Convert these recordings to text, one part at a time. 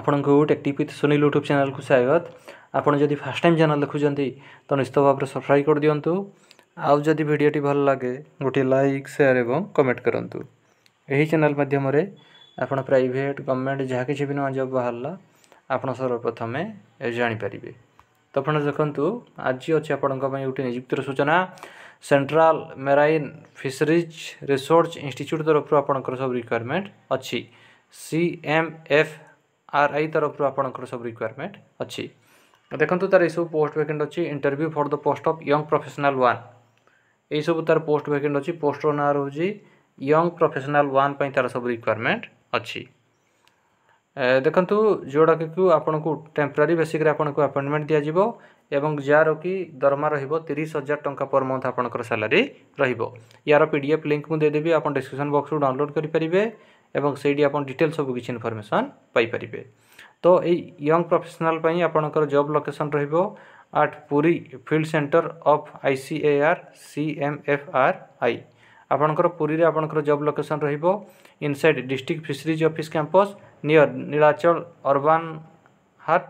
ଆପଣଙ୍କୁ ଟେକ୍ଟିକ୍ with Sunil YouTube ଚ୍ୟାନେଲ୍କୁ ସ୍ୱାଗତ ଆପଣ ଯଦି ଫାର୍ଷ୍ଟ ଟାଇମ୍ ଚ୍ୟାନେଲ୍ ଦେଖୁଛନ୍ତି ତ ନିଶ୍ଚିତ ଭାବରେ ସବସ୍କ୍ରାଇବ୍ କରିଦିଅନ୍ତୁ ଆଉ ଯଦି ଭିଡ଼ିଓଟି ଭଲ ଲାଗେ ଗୋଟିଏ ଲାଇକ୍ ସେୟାର୍ ଏବଂ କମେଣ୍ଟ କରନ୍ତୁ ଏହି ଚ୍ୟାନେଲ୍ ମାଧ୍ୟମରେ ଆପଣ ପ୍ରାଇଭେଟ୍ ଗଭର୍ଣ୍ଣମେଣ୍ଟ ଯାହା କିଛି ବି ନୂଆ ଜବ୍ ବାହାରିଲା ଆପଣ ସର୍ବପ୍ରଥମେ ଜାଣିପାରିବେ ତ ଆପଣ ଦେଖନ୍ତୁ ଆଜି ଅଛି ଆପଣଙ୍କ ପାଇଁ ଗୋଟିଏ ନିଯୁକ୍ତିର ସୂଚନା central marine fisheries research institute ତରଫରୁ ଆପଣଙ୍କର ସବୁ ରିକ୍ୱାରମେଣ୍ଟ ଅଛି ସି ଏମ୍ ଏଫ୍ ଆର୍ଆଇ ତରଫରୁ ଆପଣଙ୍କର ସବୁ ରିକ୍ୱାରମେଣ୍ଟ ଅଛି ଦେଖନ୍ତୁ ତାର ଏଇସବୁ ପୋଷ୍ଟ ଭ୍ୟାକେଣ୍ଟ ଅଛି interview for the post of young professional one ଏଇସବୁ ତାର ପୋଷ୍ଟ ଭ୍ୟାକେଣ୍ଟ ଅଛି ପୋଷ୍ଟର ନାଁ ରହୁଛି ୟଙ୍ଗ ପ୍ରଫେସନାଲ୍ ୱାନ୍ ପାଇଁ ତାର ସବୁ ରିକ୍ୱାରମେଣ୍ଟ ଅଛି ଦେଖନ୍ତୁ ଯେଉଁଟାକି ଆପଣଙ୍କୁ ଟେମ୍ପରାରୀ ବେସିକ୍ରେ ଆପଣଙ୍କୁ ଆପଏଣ୍ଟମେଣ୍ଟ ଦିଆଯିବ ଏବଂ ଯାହାର କି ଦରମା ରହିବ ତିରିଶ ହଜାର ଟଙ୍କା ପର୍ ମନ୍ଥ ଆପଣଙ୍କର ସାଲାରୀ ରହିବ ୟାର ପି ଡି ଏଫ୍ ଲିଙ୍କ୍ ମୁଁ ଦେଇଦେବି ଆପଣ ଡିସ୍କ୍ରିପସନ୍ ବକ୍ସରୁ ଡାଉନଲୋଡ଼୍ କରିପାରିବେ এবং সেইটি আপন ডিটেইল সব কিচ ইনফরমেশন পাই পারিবে তো এই ইয়ং প্রফেশনাল পাই আপন কর জব লোকেশন রইবো at Puri field centre of ICAR CMFRI আপন কর পুরি আপন কর জব লোকেশন রইবো inside district fisheries office campus near Nilachal urban Haat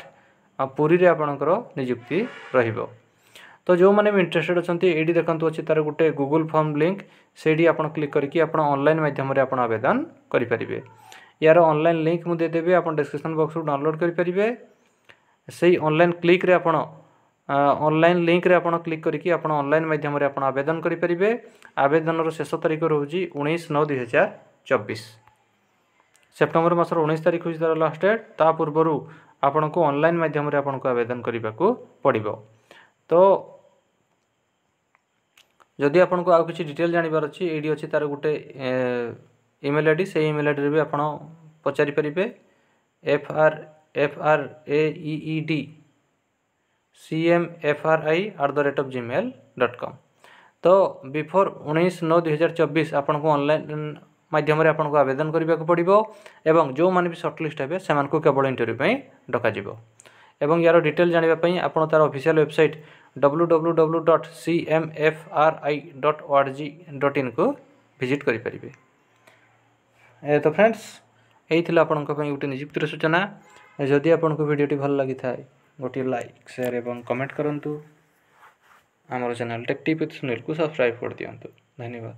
ও পুরি রে আপন কর নিযুক্তি রইবো তো ଯେଉଁମାନେ ବି ଇଣ୍ଟରେଷ୍ଟେଡ୍ ଅଛନ୍ତି ଏଇଠି ଦେଖନ୍ତୁ ଅଛି ତା'ର ଗୋଟେ ଗୁଗୁଲ୍ ଫର୍ମ ଲିଙ୍କ୍ ସେଇଠି ଆପଣ କ୍ଲିକ୍ କରିକି ଆପଣ ଅନଲାଇନ୍ ମାଧ୍ୟମରେ ଆପଣ ଆବେଦନ କରିପାରିବେ ୟାର ଅନଲାଇନ୍ ଲିଙ୍କ୍ ମୁଁ ଦେଇଦେବି ଆପଣ ଡିସ୍କ୍ରିପ୍ସନ୍ ବକ୍ସରୁ ଡାଉନଲୋଡ଼୍ କରିପାରିବେ ସେଇ ଅନଲାଇନ୍ କ୍ଲିକ୍ରେ ଆପଣ ଅନଲାଇନ୍ ଲିଙ୍କ୍ରେ ଆପଣ କ୍ଲିକ୍ କରିକି ଆପଣ ଅନଲାଇନ୍ ମାଧ୍ୟମରେ ଆପଣ ଆବେଦନ କରିପାରିବେ ଆବେଦନର ଶେଷ ତାରିଖ ରହୁଛି ଉଣେଇଶ ନଅ ଦୁଇହଜାର ଚବିଶ ସେପ୍ଟେମ୍ବର ମାସର ଉଣେଇଶ ତାରିଖ ହେଉଛି ତା'ର ଲାଷ୍ଟ ଡେଟ୍ ତା ପୂର୍ବରୁ ଆପଣଙ୍କୁ ଅନଲାଇନ୍ ମାଧ୍ୟମରେ ଆପଣଙ୍କୁ ଆବେଦନ କରିବାକୁ ପଡ଼ିବ ତ ଯଦି ଆପଣଙ୍କୁ ଆଉ କିଛି ଡିଟେଲ୍ ଜାଣିବାର ଅଛି ଏଇଠି ଅଛି ତା'ର ଗୋଟେ ଇମେଲ୍ ଆଇ ଡ଼ି ସେଇ ଇମେଲ୍ ଆଇଡ଼ିରେ ବି ଆପଣ ପଚାରି ପାରିବେ F R F R A E E D C M F R I at the rate of Gmail dot com ତ ବିଫୋର୍ ଉଣେଇଶ ନଅ ଦୁଇହଜାର ଚବିଶ ଆପଣଙ୍କୁ ଅନଲାଇନ୍ ମାଧ୍ୟମରେ ଆପଣଙ୍କୁ ଆବେଦନ କରିବାକୁ ପଡ଼ିବ ଏବଂ ଯେଉଁମାନେ ବି ସର୍ଟଲିଷ୍ଟ ହେବେ ସେମାନଙ୍କୁ କେବଳ ଇଣ୍ଟରଭ୍ୟୁ ପାଇଁ ଡକାଯିବ ଏବଂ ୟାର ଡିଟେଲ୍ ଜାଣିବା ପାଇଁ ଆପଣ ତା'ର ଅଫିସିଆଲ୍ ୱେବସାଇଟ୍ www.cmfri.org.in को ভিজিট କରିପାରିବେ ଏ ତ ଫ୍ରେଣ୍ଡସ୍ ଏଇ ଥିଲା ଆପଣଙ୍କ ପାଇଁ ଗୋଟେ ନିଯୁକ୍ତିର ସୂଚନା ଯଦି ଆପଣଙ୍କୁ ଭିଡ଼ିଓଟି ଭଲ ଲାଗିଥାଏ ଗୋଟିଏ ଲାଇକ୍ ସେୟାର ଏବଂ କମେଣ୍ଟ କରନ୍ତୁ ଆମର ଚ୍ୟାନେଲ୍ ଟେକ୍ ଟିପ୍ ସୁନୀଲକୁ ସବସ୍କ୍ରାଇବ୍ କରିଦିଅନ୍ତୁ ଧନ୍ୟବାଦ